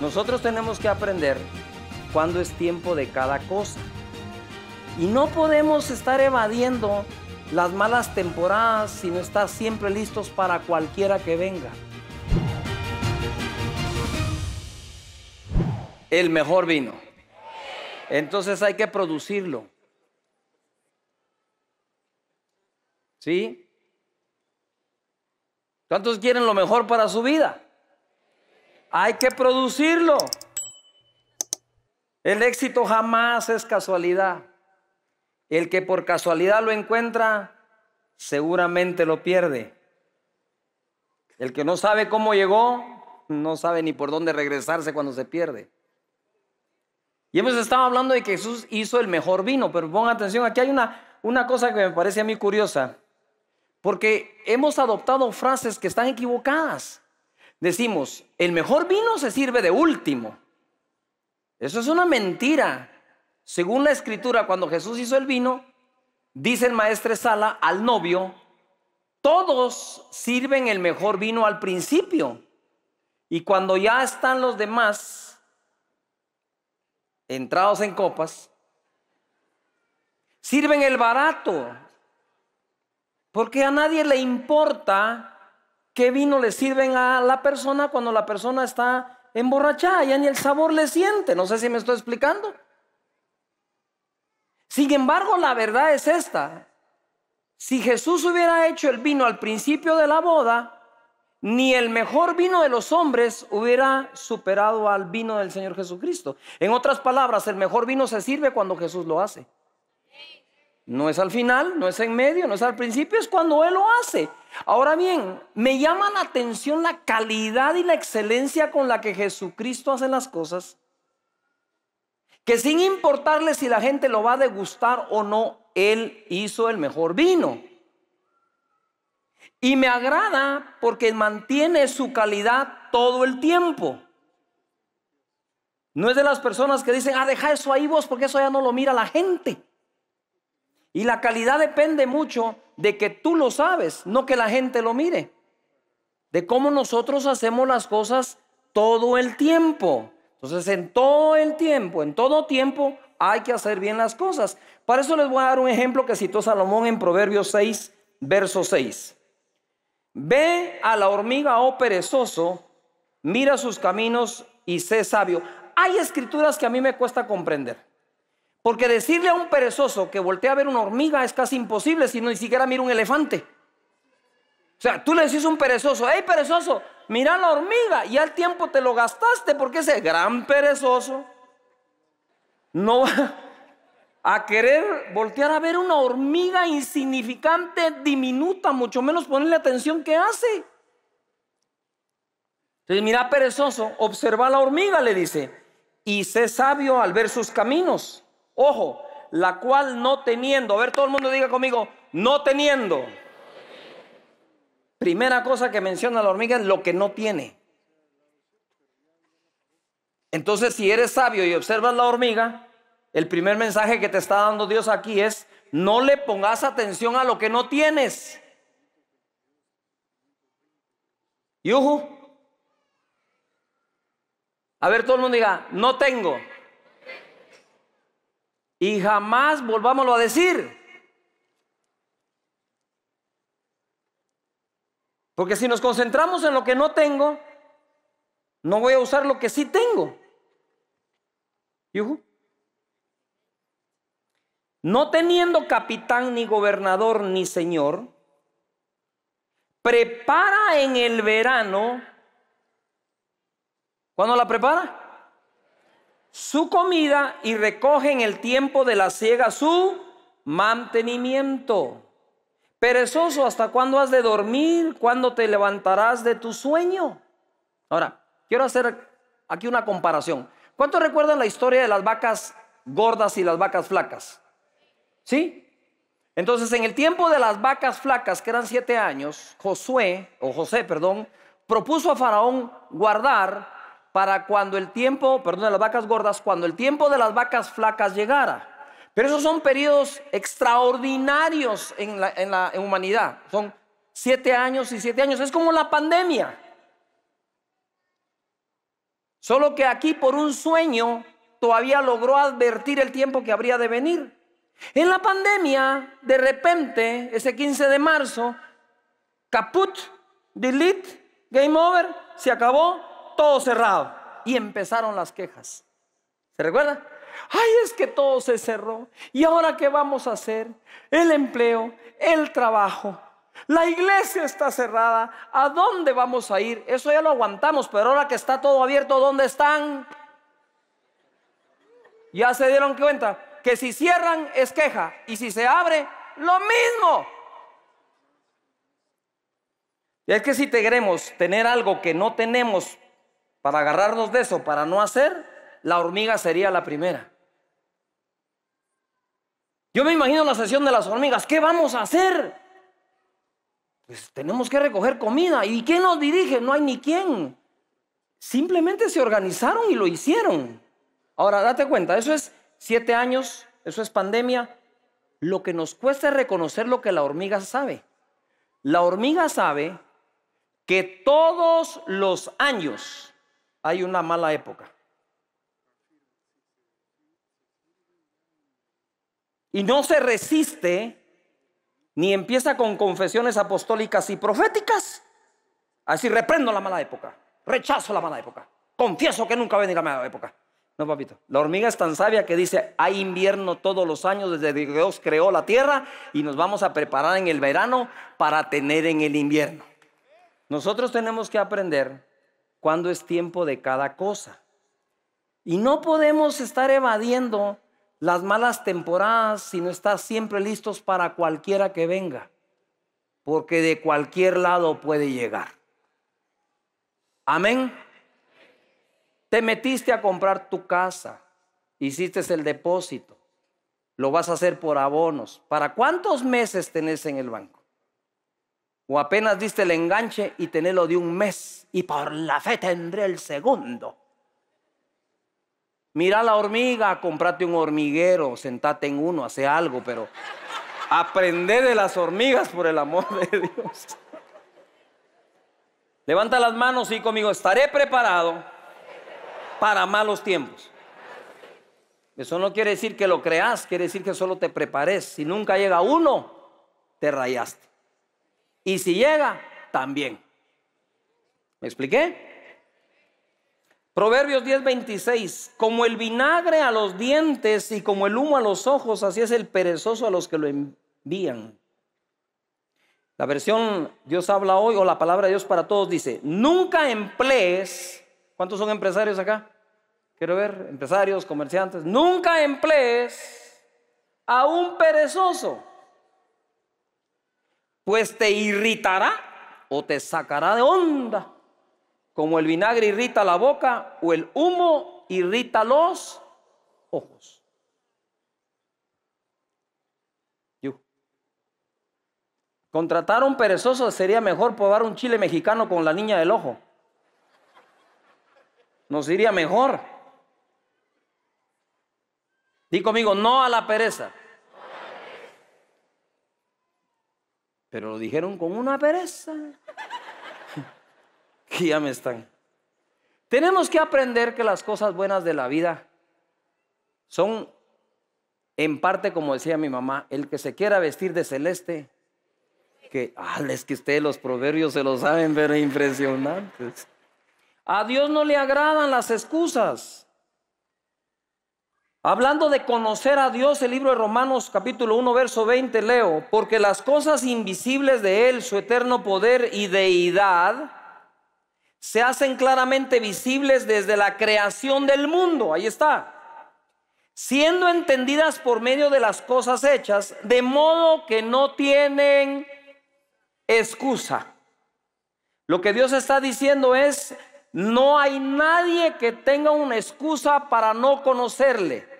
Nosotros tenemos que aprender cuándo es tiempo de cada cosa. Y no podemos estar evadiendo las malas temporadas si no siempre listos para cualquiera que venga. El mejor vino. Entonces hay que producirlo. ¿Sí? ¿Cuántos quieren lo mejor para su vida? Hay que producirlo. El éxito jamás es casualidad. El que por casualidad lo encuentra, seguramente lo pierde. El que no sabe cómo llegó, no sabe ni por dónde regresarse cuando se pierde. Y hemos estado hablando de que Jesús hizo el mejor vino, pero pongan atención, aquí hay una, una cosa que me parece a mí curiosa, porque hemos adoptado frases que están equivocadas. Decimos, el mejor vino se sirve de último. Eso es una mentira. Según la escritura, cuando Jesús hizo el vino, dice el maestro Sala al novio, todos sirven el mejor vino al principio. Y cuando ya están los demás entrados en copas, sirven el barato. Porque a nadie le importa ¿Qué vino le sirven a la persona cuando la persona está emborrachada? Ya ni el sabor le siente. No sé si me estoy explicando. Sin embargo, la verdad es esta. Si Jesús hubiera hecho el vino al principio de la boda, ni el mejor vino de los hombres hubiera superado al vino del Señor Jesucristo. En otras palabras, el mejor vino se sirve cuando Jesús lo hace. No es al final, no es en medio, no es al principio, es cuando Él lo hace. Ahora bien, me llama la atención la calidad y la excelencia con la que Jesucristo hace las cosas, que sin importarle si la gente lo va a degustar o no, Él hizo el mejor vino. Y me agrada porque mantiene su calidad todo el tiempo. No es de las personas que dicen, ah, deja eso ahí vos porque eso ya no lo mira la gente. Y la calidad depende mucho de que tú lo sabes, no que la gente lo mire. De cómo nosotros hacemos las cosas todo el tiempo. Entonces, en todo el tiempo, en todo tiempo, hay que hacer bien las cosas. Para eso les voy a dar un ejemplo que citó Salomón en Proverbios 6, verso 6. Ve a la hormiga, oh perezoso, mira sus caminos y sé sabio. Hay escrituras que a mí me cuesta comprender. Porque decirle a un perezoso que voltea a ver una hormiga es casi imposible si no ni siquiera mira un elefante. O sea, tú le decís a un perezoso, hey perezoso, mira la hormiga y al tiempo te lo gastaste porque ese gran perezoso no va a querer voltear a ver una hormiga insignificante, diminuta, mucho menos ponerle atención que hace. Entonces, mira perezoso, observa la hormiga, le dice, y sé sabio al ver sus caminos, Ojo, la cual no teniendo, a ver todo el mundo diga conmigo, no teniendo. Primera cosa que menciona la hormiga es lo que no tiene. Entonces, si eres sabio y observas la hormiga, el primer mensaje que te está dando Dios aquí es, no le pongas atención a lo que no tienes. A ver, todo el mundo diga, no tengo y jamás volvámoslo a decir. Porque si nos concentramos en lo que no tengo, no voy a usar lo que sí tengo. No teniendo capitán, ni gobernador, ni señor, prepara en el verano. ¿Cuándo la prepara? su comida y recoge en el tiempo de la ciega su mantenimiento. Perezoso, ¿hasta cuándo has de dormir? ¿Cuándo te levantarás de tu sueño? Ahora, quiero hacer aquí una comparación. ¿Cuánto recuerdan la historia de las vacas gordas y las vacas flacas? ¿Sí? Entonces, en el tiempo de las vacas flacas, que eran siete años, Josué, o José, perdón, propuso a Faraón guardar para cuando el tiempo, perdón, de las vacas gordas, cuando el tiempo de las vacas flacas llegara. Pero esos son periodos extraordinarios en la, humanidad. Son siete años y siete años. Es como la pandemia. Solo que aquí por un sueño todavía logró advertir el tiempo que habría de venir. En la pandemia, de repente, ese 15 de marzo, caput, delete, game over, se acabó, todo cerrado. Y empezaron las quejas. ¿Se recuerda? Ay, es que todo se cerró. ¿Y ahora qué vamos a hacer? El empleo, el trabajo. La iglesia está cerrada. ¿A dónde vamos a ir? Eso ya lo aguantamos, pero ahora que está todo abierto, ¿dónde están? Ya se dieron cuenta que si cierran es queja y si se abre, lo mismo. Y es que si te queremos tener algo que no tenemos para agarrarnos de eso, para no hacer, la hormiga sería la primera. Yo me imagino la sesión de las hormigas, ¿qué vamos a hacer? Pues tenemos que recoger comida. ¿Y quién nos dirige? No hay ni quién. Simplemente se organizaron y lo hicieron. Ahora, date cuenta, eso es siete años, eso es pandemia. Lo que nos cuesta es reconocer lo que la hormiga sabe. La hormiga sabe que todos los años hay una mala época. Y no se resiste ni empieza con confesiones apostólicas y proféticas. Así reprendo la mala época, rechazo la mala época, confieso que nunca va a venir la mala época. No, papito. La hormiga es tan sabia que dice, hay invierno todos los años desde que Dios creó la tierra y nos vamos a preparar en el verano para tener en el invierno. Nosotros tenemos que aprender cuándo es tiempo de cada cosa. Y no podemos estar evadiendo las malas temporadas si no estás siempre listos para cualquiera que venga, porque de cualquier lado puede llegar. Amén. Te metiste a comprar tu casa, hiciste el depósito, lo vas a hacer por abonos. ¿Para cuántos meses tenés en el banco? O apenas diste el enganche y tenélo de un mes y por la fe tendré el segundo. Mira la hormiga, comprate un hormiguero, sentate en uno, hace algo, pero aprende de las hormigas por el amor de Dios. Levanta las manos y conmigo, estaré preparado para malos tiempos. Eso no quiere decir que lo creas, quiere decir que solo te prepares. Si nunca llega uno, te rayaste. Y si llega, también. ¿Me expliqué? Proverbios 10:26, como el vinagre a los dientes y como el humo a los ojos, así es el perezoso a los que lo envían. La versión Dios habla hoy o la palabra de Dios para todos dice, nunca emplees, ¿cuántos son empresarios acá? Quiero ver, empresarios, comerciantes, nunca emplees a un perezoso pues te irritará o te sacará de onda, como el vinagre irrita la boca o el humo irrita los ojos. Contratar a un perezoso sería mejor probar un chile mexicano con la niña del ojo. Nos iría mejor. Di conmigo, no a la pereza. Pero lo dijeron con una pereza. que ya me están. Tenemos que aprender que las cosas buenas de la vida son, en parte, como decía mi mamá, el que se quiera vestir de celeste, que, ah, es que ustedes los proverbios se lo saben, pero impresionantes. A Dios no le agradan las excusas. Hablando de conocer a Dios, el libro de Romanos capítulo 1, verso 20 leo, porque las cosas invisibles de Él, su eterno poder y deidad, se hacen claramente visibles desde la creación del mundo, ahí está, siendo entendidas por medio de las cosas hechas, de modo que no tienen excusa. Lo que Dios está diciendo es, no hay nadie que tenga una excusa para no conocerle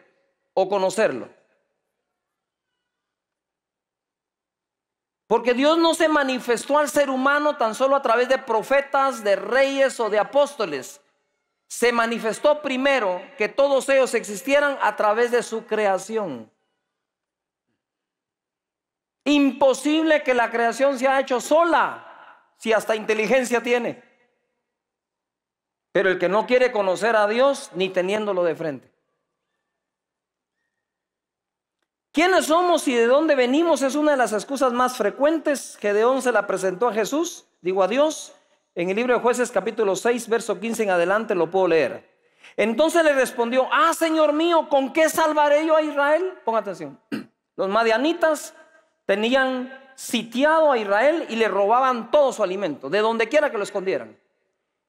o conocerlo. Porque Dios no se manifestó al ser humano tan solo a través de profetas, de reyes o de apóstoles. Se manifestó primero que todos ellos existieran a través de su creación. Imposible que la creación se haya hecho sola, si hasta inteligencia tiene. Pero el que no quiere conocer a Dios, ni teniéndolo de frente. ¿Quiénes somos y de dónde venimos? Es una de las excusas más frecuentes. Gedeón se la presentó a Jesús, digo a Dios, en el libro de jueces capítulo 6, verso 15 en adelante lo puedo leer. Entonces le respondió, ah, Señor mío, ¿con qué salvaré yo a Israel? Ponga atención. Los madianitas tenían sitiado a Israel y le robaban todo su alimento, de donde quiera que lo escondieran.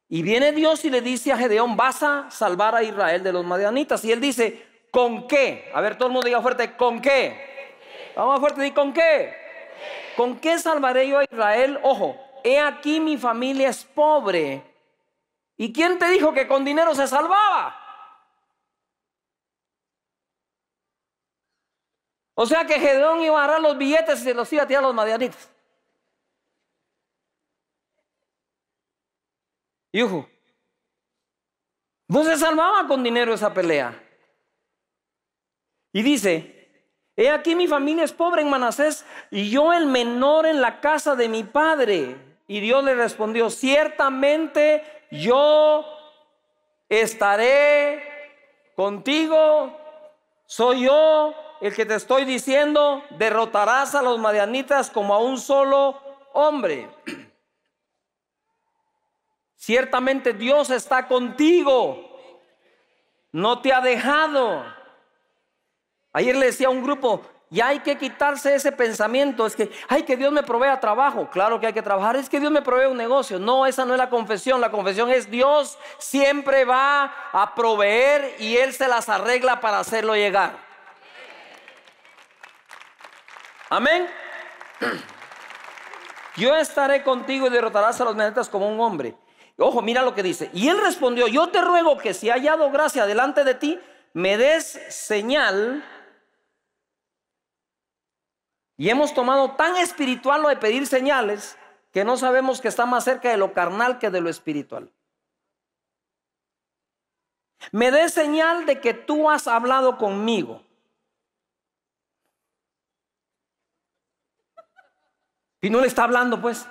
Y viene Dios y le dice a Gedeón, vas a salvar a Israel de los madianitas. Y él dice, ¿Con qué? A ver, todo el mundo diga fuerte, ¿con qué? Vamos fuerte, y con qué. ¿Con qué salvaré yo a Israel? Ojo, he aquí mi familia es pobre. ¿Y quién te dijo que con dinero se salvaba? O sea que Gedón iba a agarrar los billetes y se los iba a tirar a los madianitas. ojo, No se salvaba con dinero esa pelea. Y dice, he aquí mi familia es pobre en Manasés y yo el menor en la casa de mi padre. Y Dios le respondió, ciertamente yo estaré contigo, soy yo el que te estoy diciendo, derrotarás a los madianitas como a un solo hombre. Ciertamente Dios está contigo, no te ha dejado. Ayer le decía a un grupo, y hay que quitarse ese pensamiento, es que, hay que Dios me provea trabajo. Claro que hay que trabajar, es que Dios me provee un negocio. No, esa no es la confesión. La confesión es Dios siempre va a proveer y Él se las arregla para hacerlo llegar. Amén. Yo estaré contigo y derrotarás a los manetas como un hombre. Ojo, mira lo que dice. Y él respondió, yo te ruego que si hallado gracia delante de ti, me des señal y hemos tomado tan espiritual lo de pedir señales que no sabemos que está más cerca de lo carnal que de lo espiritual. Me dé señal de que tú has hablado conmigo. Y no le está hablando, pues.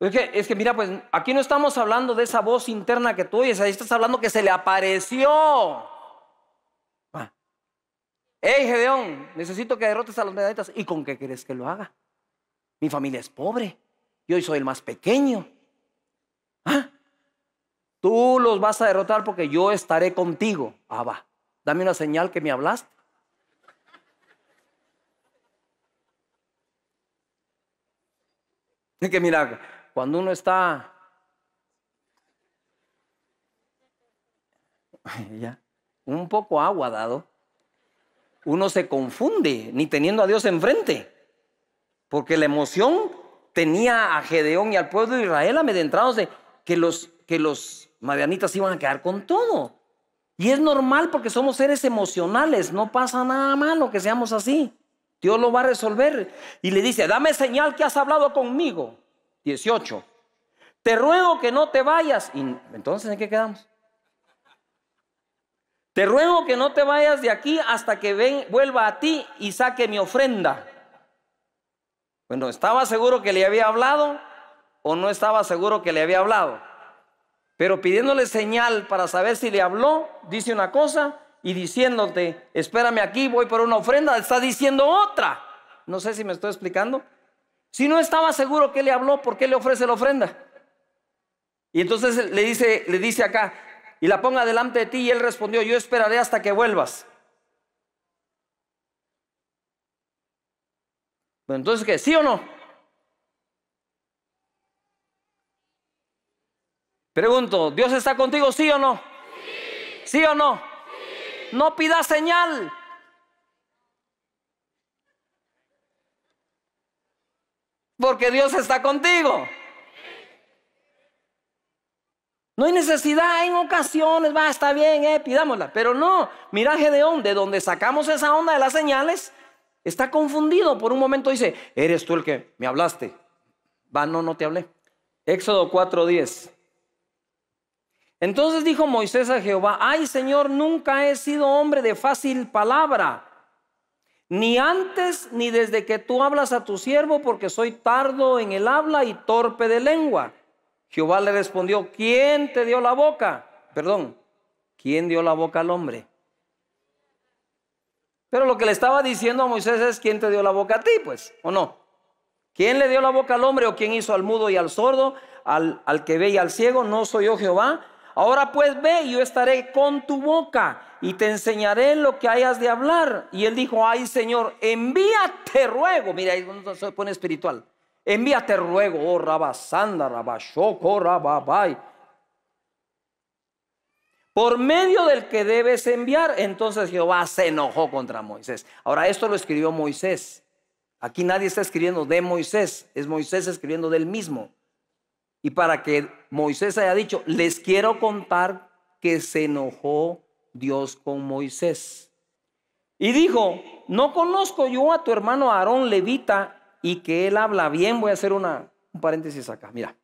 Es que, es que mira, pues aquí no estamos hablando de esa voz interna que tú oyes, ahí estás hablando que se le apareció hey Gedeón, necesito que derrotes a los medianitas. ¿Y con qué crees que lo haga? Mi familia es pobre, yo soy el más pequeño. ¿Ah? Tú los vas a derrotar porque yo estaré contigo. Ah, va, dame una señal que me hablaste. Es que mira, cuando uno está... ya, un poco agua dado uno se confunde, ni teniendo a Dios enfrente, porque la emoción tenía a Gedeón y al pueblo de Israel amedrentados de que los, que los madianitas iban a quedar con todo. Y es normal porque somos seres emocionales, no pasa nada malo que seamos así. Dios lo va a resolver. Y le dice, dame señal que has hablado conmigo. 18. Te ruego que no te vayas. Y entonces, ¿en qué quedamos? Te ruego que no te vayas de aquí hasta que vuelva a ti y saque mi ofrenda. Bueno, ¿estaba seguro que le había hablado o no estaba seguro que le había hablado? Pero pidiéndole señal para saber si le habló, dice una cosa y diciéndote, espérame aquí, voy por una ofrenda, está diciendo otra. No sé si me estoy explicando. Si no estaba seguro que le habló, ¿por qué le ofrece la ofrenda? Y entonces le dice, le dice acá, y la ponga delante de ti. Y él respondió, yo esperaré hasta que vuelvas. entonces, que ¿Sí o no? Pregunto, ¿Dios está contigo, sí o no? Sí, o no? No pidas señal. Porque Dios está contigo. No hay necesidad en ocasiones, va, está bien, eh, pidámosla. Pero no, mira Gedeón, de donde sacamos esa onda de las señales, está confundido. Por un momento dice, eres tú el que me hablaste. Va, no, no te hablé. Éxodo 4:10. Entonces dijo Moisés a Jehová, ay Señor, nunca he sido hombre de fácil palabra, ni antes ni desde que tú hablas a tu siervo, porque soy tardo en el habla y torpe de lengua. Jehová le respondió, ¿quién te dio la boca? Perdón, ¿quién dio la boca al hombre? Pero lo que le estaba diciendo a Moisés es, ¿quién te dio la boca a ti? Pues, ¿o no? ¿Quién le dio la boca al hombre o quién hizo al mudo y al sordo, al, que ve y al ciego? No soy yo Jehová. Ahora pues ve y yo estaré con tu boca y te enseñaré lo que hayas de hablar. Y él dijo, ay Señor, envíate, ruego. Mira, ahí se pone espiritual. Envíate ruego, oh Rabasanda, Rabashoko, Rababai. Por medio del que debes enviar, entonces Jehová se enojó contra Moisés. Ahora, esto lo escribió Moisés. Aquí nadie está escribiendo de Moisés, es Moisés escribiendo del mismo. Y para que Moisés haya dicho, les quiero contar que se enojó Dios con Moisés. Y dijo, no conozco yo a tu hermano Aarón Levita, y que él habla bien. Voy a hacer una, un paréntesis acá. Mira,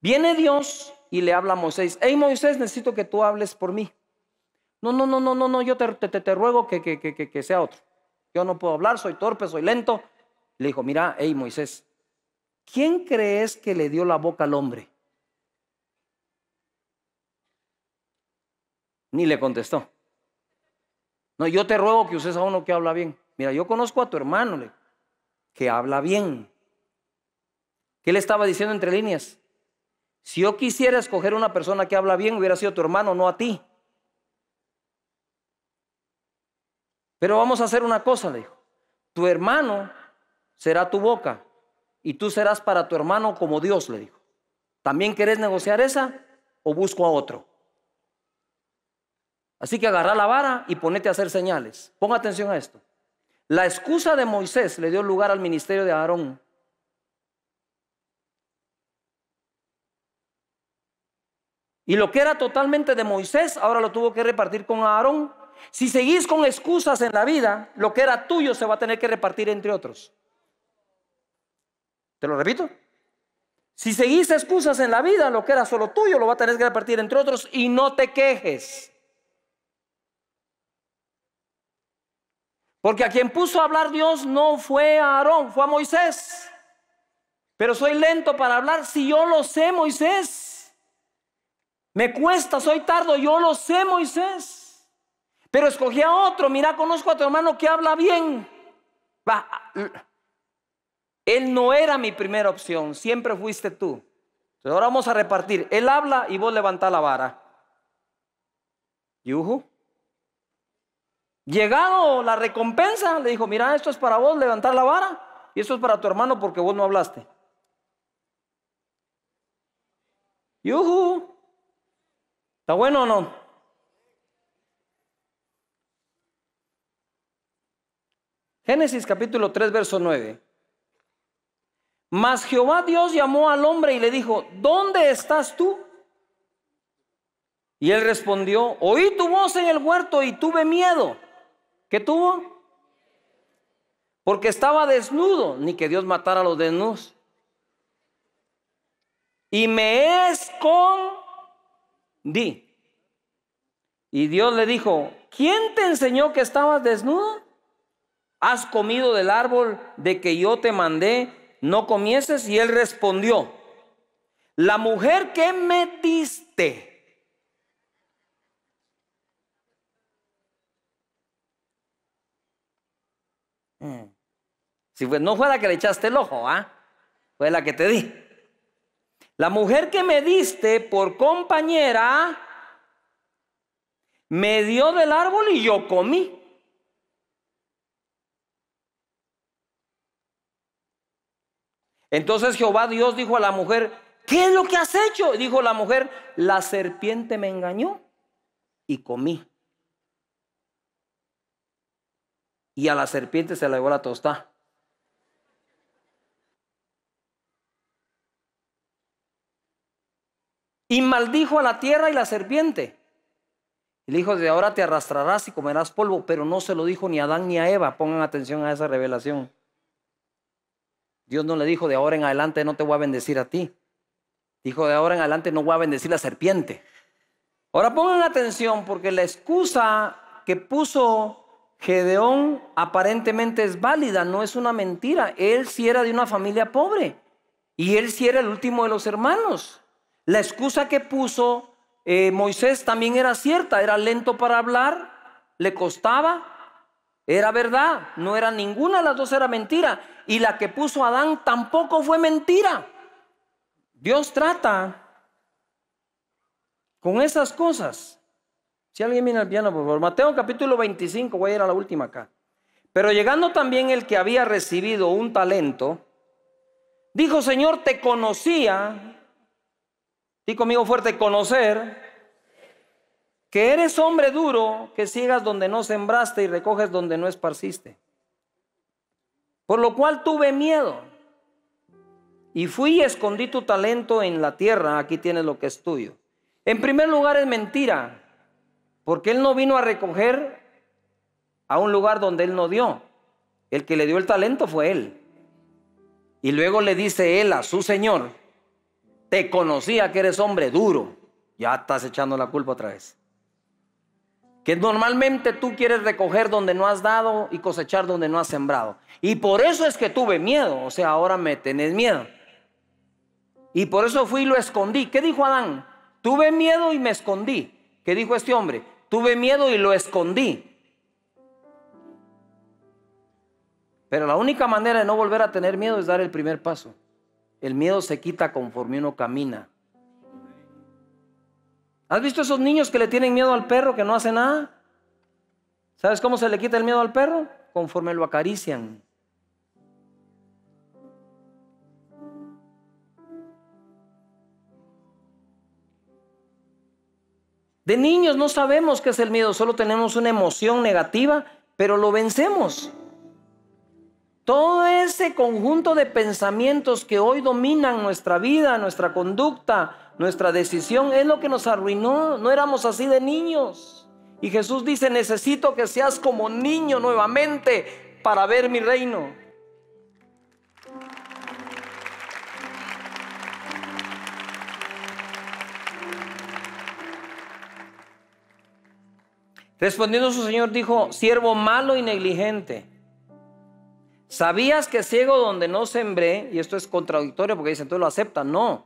viene Dios y le habla a Moisés. Hey Moisés, necesito que tú hables por mí. No, no, no, no, no, no, yo te, ruego que, que, que, sea otro. Yo no puedo hablar, soy torpe, soy lento. Le dijo, mira, hey Moisés, ¿quién crees que le dio la boca al hombre? Ni le contestó. No, yo te ruego que uses a uno que habla bien. Mira, yo conozco a tu hermano. Le que habla bien. ¿Qué le estaba diciendo entre líneas? Si yo quisiera escoger una persona que habla bien, hubiera sido tu hermano, no a ti. Pero vamos a hacer una cosa, le dijo. Tu hermano será tu boca y tú serás para tu hermano como Dios, le dijo. ¿También querés negociar esa o busco a otro? Así que agarra la vara y ponete a hacer señales. ponga atención a esto. La excusa de Moisés le dio lugar al ministerio de Aarón. Y lo que era totalmente de Moisés, ahora lo tuvo que repartir con Aarón. Si seguís con excusas en la vida, lo que era tuyo se va a tener que repartir entre otros. Te lo repito. Si seguís excusas en la vida, lo que era solo tuyo lo va a tener que repartir entre otros y no te quejes. Porque a quien puso a hablar Dios no fue a Aarón, fue a Moisés. Pero soy lento para hablar, si yo lo sé, Moisés. Me cuesta, soy tardo, yo lo sé, Moisés. Pero escogí a otro, mira, conozco a tu hermano que habla bien. él no era mi primera opción, siempre fuiste tú. Entonces ahora vamos a repartir. Él habla y vos levanta la vara. Yuhu. Llegado la recompensa, le dijo, mira, esto es para vos levantar la vara y esto es para tu hermano porque vos no hablaste. Yuhu. ¿Está bueno o no? Génesis capítulo 3, verso 9. Mas Jehová Dios llamó al hombre y le dijo, ¿dónde estás tú? Y él respondió, oí tu voz en el huerto y tuve miedo ¿Qué tuvo? Porque estaba desnudo, ni que Dios matara a los desnudos. Y me escondí. Y Dios le dijo, ¿quién te enseñó que estabas desnudo? ¿Has comido del árbol de que yo te mandé? ¿No comieses? Y él respondió, la mujer que me diste Mm. Si pues, no fue la que le echaste el ojo, ¿ah? Fue la que te di. La mujer que me diste por compañera me dio del árbol y yo comí. Entonces Jehová Dios dijo a la mujer, ¿qué es lo que has hecho? Dijo la mujer, la serpiente me engañó y comí. y a la serpiente se la llevó la tostada. Y maldijo a la tierra y la serpiente. Y le dijo, de ahora te arrastrarás y comerás polvo, pero no se lo dijo ni a Adán ni a Eva. Pongan atención a esa revelación. Dios no le dijo, de ahora en adelante no te voy a bendecir a ti. Dijo, de ahora en adelante no voy a bendecir a la serpiente. Ahora pongan atención porque la excusa que puso Gedeón aparentemente es válida, no es una mentira. Él sí era de una familia pobre y él sí era el último de los hermanos. La excusa que puso eh, Moisés también era cierta, era lento para hablar, le costaba, era verdad, no era ninguna de las dos era mentira. Y la que puso Adán tampoco fue mentira. Dios trata con esas cosas. Si alguien viene al piano, por favor. Mateo capítulo 25, voy a ir a la última acá. Pero llegando también el que había recibido un talento, dijo, Señor, te conocía. Di conmigo fuerte, conocer. Que eres hombre duro, que sigas donde no sembraste y recoges donde no esparciste. Por lo cual tuve miedo. Y fui y escondí tu talento en la tierra. Aquí tienes lo que es tuyo. En primer lugar es mentira. Porque Él no vino a recoger a un lugar donde Él no dio. El que le dio el talento fue Él. Y luego le dice Él a su Señor, te conocía que eres hombre duro. Ya estás echando la culpa otra vez. Que normalmente tú quieres recoger donde no has dado y cosechar donde no has sembrado. Y por eso es que tuve miedo, o sea, ahora me tenés miedo. Y por eso fui y lo escondí. ¿Qué dijo Adán? Tuve miedo y me escondí. ¿Qué dijo este hombre? Tuve miedo y lo escondí. Pero la única manera de no volver a tener miedo es dar el primer paso. El miedo se quita conforme uno camina. ¿Has visto esos niños que le tienen miedo al perro que no hace nada? ¿Sabes cómo se le quita el miedo al perro? Conforme lo acarician. De niños no sabemos qué es el miedo, solo tenemos una emoción negativa, pero lo vencemos. Todo ese conjunto de pensamientos que hoy dominan nuestra vida, nuestra conducta, nuestra decisión, es lo que nos arruinó. No éramos así de niños. Y Jesús dice, necesito que seas como niño nuevamente para ver mi reino. Respondiendo su señor dijo, siervo malo y negligente. ¿Sabías que ciego donde no sembré? Y esto es contradictorio porque dicen, entonces lo aceptan. No,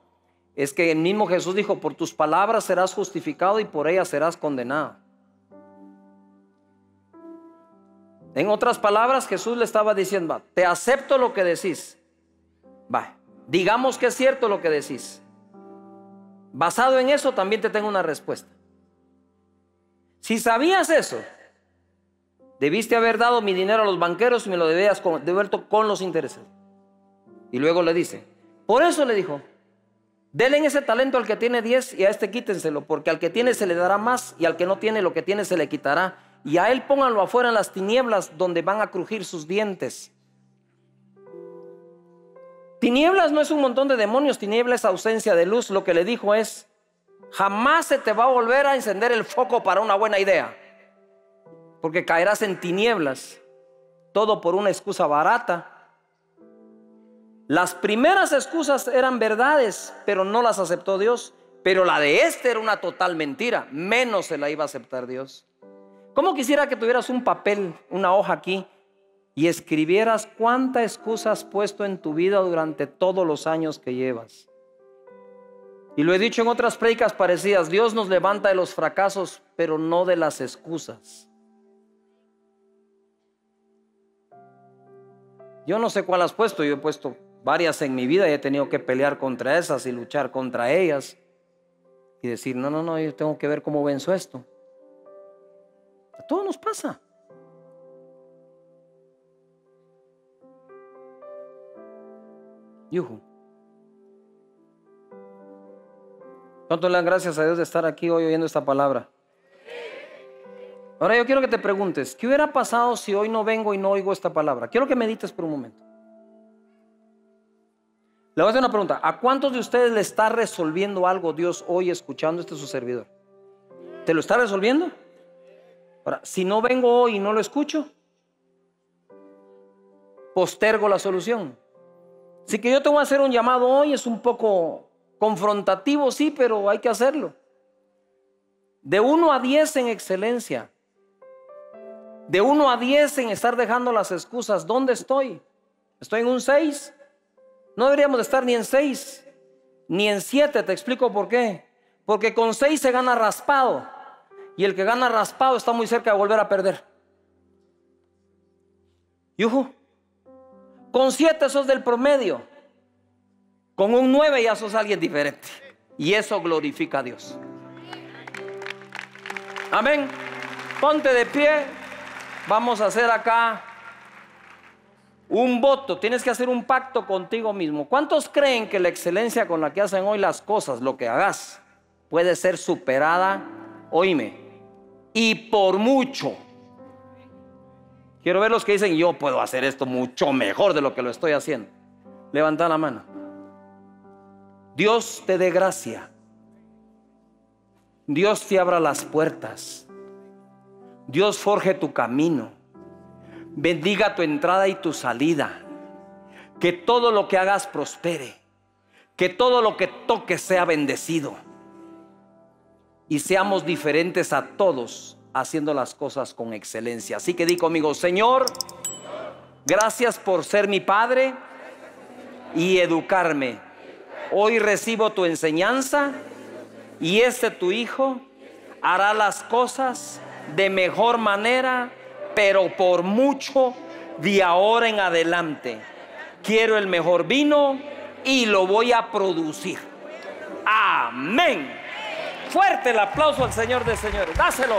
es que el mismo Jesús dijo, por tus palabras serás justificado y por ellas serás condenado. En otras palabras, Jesús le estaba diciendo, te acepto lo que decís. Va, digamos que es cierto lo que decís. Basado en eso también te tengo una respuesta. Si sabías eso, debiste haber dado mi dinero a los banqueros y me lo debías devuelto con los intereses. Y luego le dice, por eso le dijo, denle ese talento al que tiene 10 y a este quítenselo, porque al que tiene se le dará más y al que no tiene lo que tiene se le quitará. Y a él pónganlo afuera en las tinieblas donde van a crujir sus dientes. Tinieblas no es un montón de demonios, tinieblas es ausencia de luz. Lo que le dijo es, Jamás se te va a volver a encender el foco para una buena idea. Porque caerás en tinieblas. Todo por una excusa barata. Las primeras excusas eran verdades, pero no las aceptó Dios. Pero la de este era una total mentira. Menos se la iba a aceptar Dios. ¿Cómo quisiera que tuvieras un papel, una hoja aquí, y escribieras cuántas excusas has puesto en tu vida durante todos los años que llevas? Y lo he dicho en otras predicas parecidas, Dios nos levanta de los fracasos, pero no de las excusas. Yo no sé cuál has puesto, yo he puesto varias en mi vida y he tenido que pelear contra esas y luchar contra ellas y decir, no, no, no, yo tengo que ver cómo venzo esto. A todos nos pasa. ¿Cuánto le dan gracias a Dios de estar aquí hoy oyendo esta palabra? Ahora yo quiero que te preguntes, ¿qué hubiera pasado si hoy no vengo y no oigo esta palabra? Quiero que medites por un momento. Le voy a hacer una pregunta. ¿A cuántos de ustedes le está resolviendo algo Dios hoy escuchando este su servidor? ¿Te lo está resolviendo? Ahora, si no vengo hoy y no lo escucho, postergo la solución. Así que yo te voy a hacer un llamado hoy, es un poco Confrontativo sí, pero hay que hacerlo. De 1 a 10 en excelencia. De 1 a 10 en estar dejando las excusas. ¿Dónde estoy? ¿Estoy en un 6? No deberíamos estar ni en 6, ni en 7. Te explico por qué. Porque con 6 se gana raspado. Y el que gana raspado está muy cerca de volver a perder. Yuhu. Con 7 sos del promedio. Con un 9 ya sos alguien diferente. Y eso glorifica a Dios. Amén. Ponte de pie. Vamos a hacer acá un voto. Tienes que hacer un pacto contigo mismo. ¿Cuántos creen que la excelencia con la que hacen hoy las cosas, lo que hagas, puede ser superada? Oíme. Y por mucho. Quiero ver los que dicen, yo puedo hacer esto mucho mejor de lo que lo estoy haciendo. Levanta la mano. Dios te dé gracia. Dios te abra las puertas. Dios forje tu camino. Bendiga tu entrada y tu salida. Que todo lo que hagas prospere. Que todo lo que toques sea bendecido. Y seamos diferentes a todos haciendo las cosas con excelencia. Así que di conmigo, Señor, gracias por ser mi Padre y educarme Hoy recibo tu enseñanza y este tu hijo hará las cosas de mejor manera, pero por mucho de ahora en adelante. Quiero el mejor vino y lo voy a producir. Amén. Fuerte el aplauso al Señor de señores. Dáselo.